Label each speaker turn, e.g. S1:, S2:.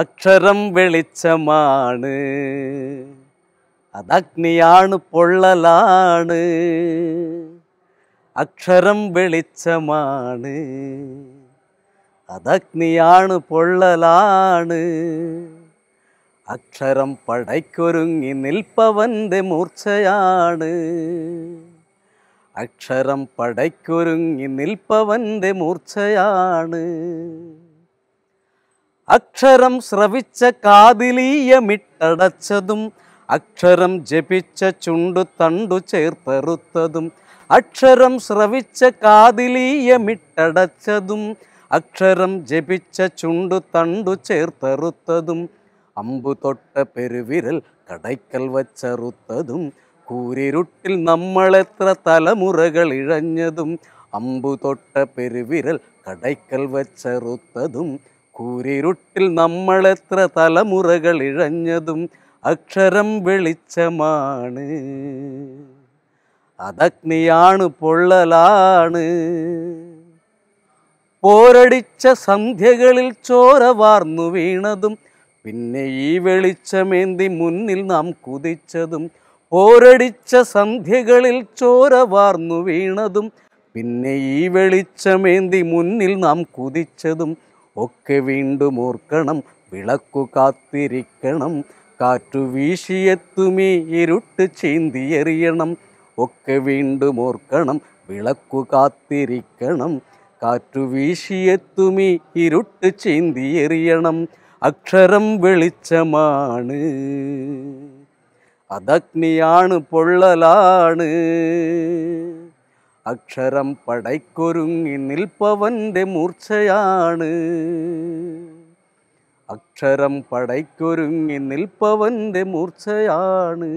S1: അക്ഷരം വെളിച്ചമാണ് അതഗ്നിയാണ് പൊള്ളലാണ് അക്ഷരം വെളിച്ചമാണ് അതഗ്നിയാണ് പൊള്ളലാണ് അക്ഷരം പടയ്ക്കൊരുങ്ങി നിൽപ്പവൻ്റെ മൂർച്ചയാണ് അക്ഷരം പടയ്ക്കൊരുങ്ങി നിൽപ്പവൻ്റെ മൂർച്ചയാണ് അക്ഷരം ശ്രവിച്ച കാതിലീയമിട്ടടച്ചതും മിട്ടടച്ചതും അക്ഷരം ജപിച്ച ചുണ്ടു തണ്ടു ചേർത്തെറുത്തതും അക്ഷരം ശ്രവിച്ച കാതിലീയമിട്ടടച്ചതും മിട്ടടച്ചതും അക്ഷരം ജപിച്ച ചുണ്ടു തണ്ടു ചേർത്തെറുത്തതും അമ്പു തൊട്ട പെരുവിരൽ കടയ്ക്കൽ വച്ചെറുത്തതും കൂരിരുട്ടിൽ നമ്മളെത്ര തലമുറകൾ ഇഴഞ്ഞതും അമ്പു തൊട്ട പെരുവിരൽ കടയ്ക്കൽ വച്ചെറുത്തതും കൂരിരുട്ടിൽ നമ്മളെത്ര തലമുറകൾ ഇഴഞ്ഞതും അക്ഷരം വെളിച്ചമാണ് അതഗ്നിയാണ് പൊള്ളലാണ് പോരടിച്ച സന്ധ്യകളിൽ ചോര വാർന്നു വീണതും പിന്നെ ഈ വെളിച്ചമേന്തി മുന്നിൽ നാം കുതിച്ചതും പോരടിച്ച സന്ധ്യകളിൽ ചോര വാർന്നു വീണതും പിന്നെ ഈ വെളിച്ചമേന്തി മുന്നിൽ നാം കുതിച്ചതും ഒക്കെ വീണ്ടും ഓർക്കണം വിളക്കു കാത്തിരിക്കണം കാറ്റു വീശിയെത്തുമീ ഇരുട്ട് ചീന്തിയെറിയണം ഒക്കെ വീണ്ടും ഓർക്കണം വിളക്കു കാത്തിരിക്കണം കാറ്റു വീശിയെത്തുമീ ഇരുട്ട് ചീന്തിയെറിയണം അക്ഷരം വെളിച്ചമാണ് അതഗ്നിയാണ് പൊള്ളലാണ് അക്ഷരം പടയ്ക്കൊരുങ്ങി നിൽപ്പവൻ്റെ മൂർച്ചയാണ് അക്ഷരം പടയ്ക്കൊരുങ്ങി നിൽപ്പവൻ്റെ മൂർച്ചയാണ്